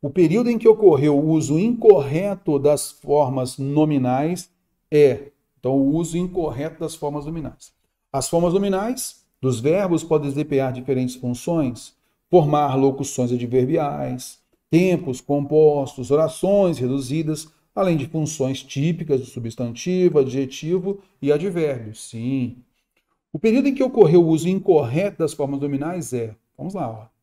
O período em que ocorreu o uso incorreto das formas nominais é, então, o uso incorreto das formas nominais. As formas nominais dos verbos podem desempenhar diferentes funções, formar locuções adverbiais, tempos compostos, orações reduzidas, além de funções típicas do substantivo, adjetivo e advérbio. Sim. O período em que ocorreu o uso incorreto das formas nominais é, vamos lá, ó,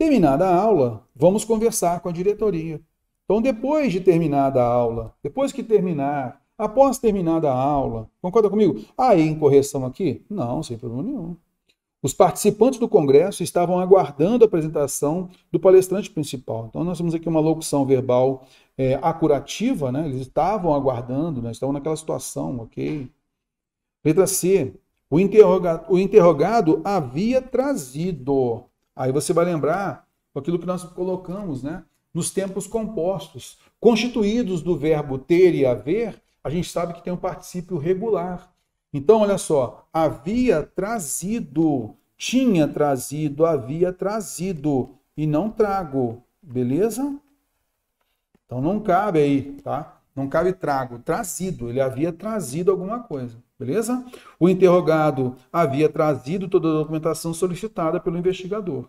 Terminada a aula, vamos conversar com a diretoria. Então, depois de terminada a aula, depois que terminar, após terminada a aula, concorda comigo? Aí, ah, em correção aqui? Não, sem problema nenhum. Os participantes do congresso estavam aguardando a apresentação do palestrante principal. Então, nós temos aqui uma locução verbal é, acurativa, né? eles estavam aguardando, né? estavam naquela situação, ok? Letra C. O, interroga... o interrogado havia trazido Aí você vai lembrar aquilo que nós colocamos, né? Nos tempos compostos, constituídos do verbo ter e haver, a gente sabe que tem um particípio regular. Então, olha só, havia trazido, tinha trazido, havia trazido e não trago, beleza? Então não cabe aí, tá? Não cabe trago, trazido, ele havia trazido alguma coisa. Beleza? O interrogado havia trazido toda a documentação solicitada pelo investigador.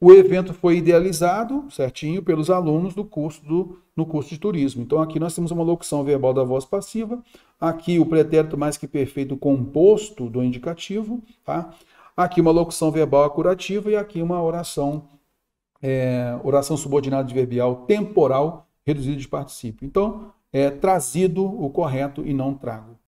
O evento foi idealizado, certinho, pelos alunos do curso do, no curso de turismo. Então aqui nós temos uma locução verbal da voz passiva, aqui o pretérito mais que perfeito composto do indicativo, tá? Aqui uma locução verbal acurativa e aqui uma oração é, oração subordinada adverbial temporal reduzida de particípio. Então é trazido o correto e não trago.